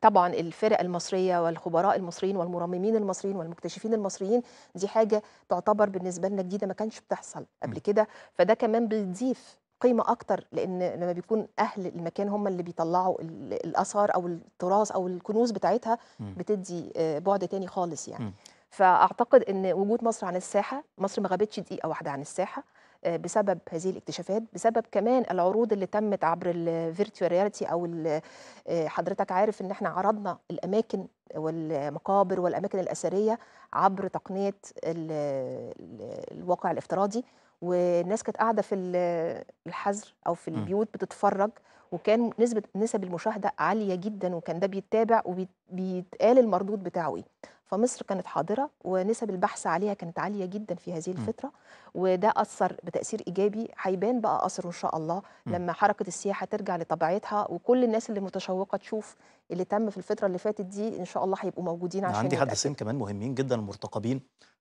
طبعا الفرق المصريه والخبراء المصريين والمرممين المصريين والمكتشفين المصريين دي حاجه تعتبر بالنسبه لنا جديده ما كانش بتحصل قبل كده فده كمان بيضيف قيمه اكتر لان لما بيكون اهل المكان هم اللي بيطلعوا الاثار او التراث او الكنوز بتاعتها بتدي آه، بعد تاني خالص يعني فاعتقد ان وجود مصر عن الساحه مصر ما غابتش دقيقه واحده عن الساحه آه، بسبب هذه الاكتشافات بسبب كمان العروض اللي تمت عبر الفيرتيوال رياليتي او آه، حضرتك عارف ان احنا عرضنا الاماكن والمقابر والاماكن الاثريه عبر تقنيه الواقع الافتراضي والناس كانت قاعده في الحظر او في البيوت بتتفرج وكان نسبه نسب المشاهده عاليه جدا وكان ده بيتابع وبيتقال المردود بتاعه ايه فمصر كانت حاضرة ونسب البحث عليها كانت عالية جدا في هذه الفترة وده أثر بتأثير إيجابي هيبان بقى أثره إن شاء الله لما حركة السياحة ترجع لطبيعتها وكل الناس اللي متشوقة تشوف اللي تم في الفترة اللي فاتت دي إن شاء الله هيبقوا موجودين عشان عندي حدثين كمان مهمين جدا مرتقبين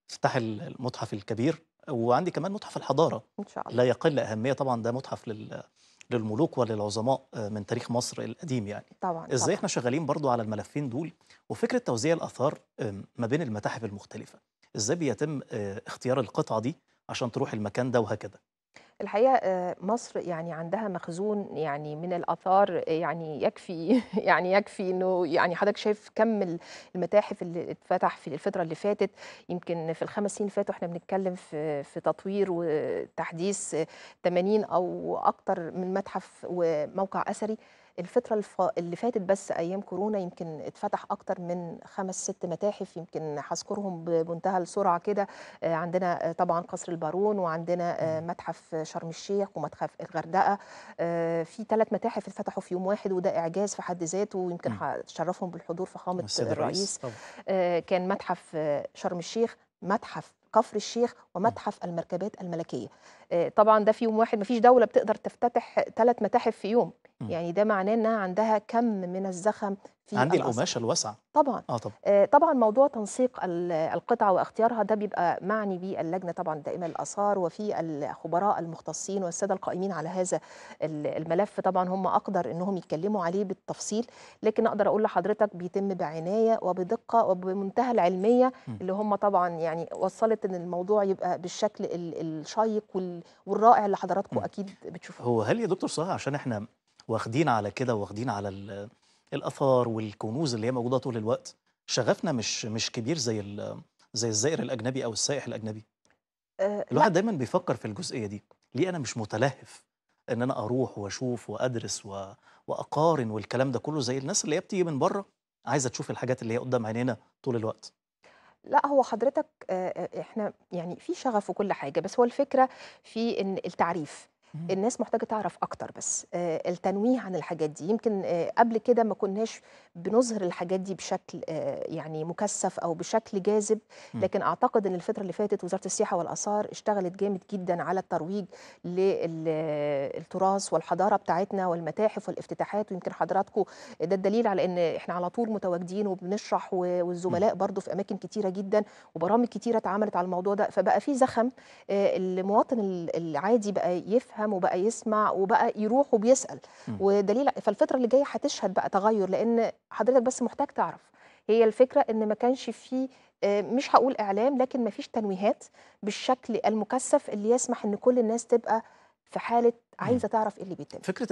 افتتاح المتحف الكبير وعندي كمان متحف الحضارة إن شاء الله لا يقل أهمية طبعا ده متحف لل للملوك وللعظماء آه، من تاريخ مصر القديم يعني طبعا ازاي طبعا. احنا شغالين برضو على الملفين دول وفكره توزيع الاثار ما بين المتاحف المختلفه ازاي بيتم آه، اختيار القطعه دي عشان تروح المكان ده وهكذا الحقيقه آه، مصر يعني عندها مخزون يعني من الاثار آه، يعني يكفي يعني يكفي انه يعني حضرتك شايف كم المتاحف اللي اتفتح في الفتره اللي فاتت يمكن في الخمس سنين فاتوا احنا بنتكلم في في تطوير وتحديث 80 او اكتر من متحف وموقع اثري الفترة اللي فاتت بس أيام كورونا يمكن اتفتح أكتر من خمس ست متاحف يمكن هذكرهم بمنتهى السرعة كده آه، عندنا آه، طبعا قصر البارون وعندنا آه، متحف شرم الشيخ ومتحف الغردقة في ثلاث متاحف اتفتحوا في يوم واحد وده إعجاز في حد ذاته ويمكن هتشرفهم بالحضور فخامة الرئيس طبعا. كان متحف شرم الشيخ متحف كفر الشيخ ومتحف المركبات الملكيه طبعا ده في يوم واحد مفيش دوله بتقدر تفتتح ثلاث متاحف في يوم يعني ده معناه انها عندها كم من الزخم في عندي الأصل. القماشه الواسعه طبعا اه طبعا آه، طبعا موضوع تنسيق القطعه واختيارها ده بيبقى معني بيه اللجنه طبعا دائما للاثار وفي الخبراء المختصين والساده القائمين على هذا الملف طبعا هم اقدر انهم يتكلموا عليه بالتفصيل لكن اقدر اقول لحضرتك بيتم بعنايه وبدقه وبمنتهى العلميه اللي هم طبعا يعني وصلت ان الموضوع يبقى بالشكل الشيق والرائع اللي حضراتكم اكيد بتشوفوه هو هل يا دكتور صلاح عشان احنا واخدين على كده واخدين على الاثار والكنوز اللي هي موجوده طول الوقت شغفنا مش مش كبير زي زي الزائر الاجنبي او السائح الاجنبي أه الواحد دايما بيفكر في الجزئيه دي ليه انا مش متلهف ان انا اروح واشوف وادرس و... واقارن والكلام ده كله زي الناس اللي هي بتيجي من بره عايزه تشوف الحاجات اللي هي قدام عينينا طول الوقت لا هو حضرتك آه، آه، احنا يعني في شغف وكل حاجه بس هو الفكره في ان التعريف الناس محتاجه تعرف اكتر بس آه، التنويه عن الحاجات دي يمكن آه، قبل كده ما كناش بنظهر الحاجات دي بشكل آه، يعني مكثف او بشكل جاذب لكن اعتقد ان الفتره اللي فاتت وزاره السياحه والاثار اشتغلت جامد جدا على الترويج للتراث والحضاره بتاعتنا والمتاحف والافتتاحات ويمكن حضراتكم ده الدليل على ان احنا على طول متواجدين وبنشرح والزملاء برضو في اماكن كتيره جدا وبرامج كتيره اتعملت على الموضوع ده فبقى في زخم المواطن العادي بقى يفهم يفهم وبقى يسمع وبقى يروح وبيسال ودليل فالفتره اللي جايه هتشهد بقى تغير لان حضرتك بس محتاج تعرف هي الفكره ان ما كانش في آه، مش هقول اعلام لكن ما فيش تنويهات بالشكل المكثف اللي يسمح ان كل الناس تبقى في حاله عايزه تعرف ايه اللي بيتم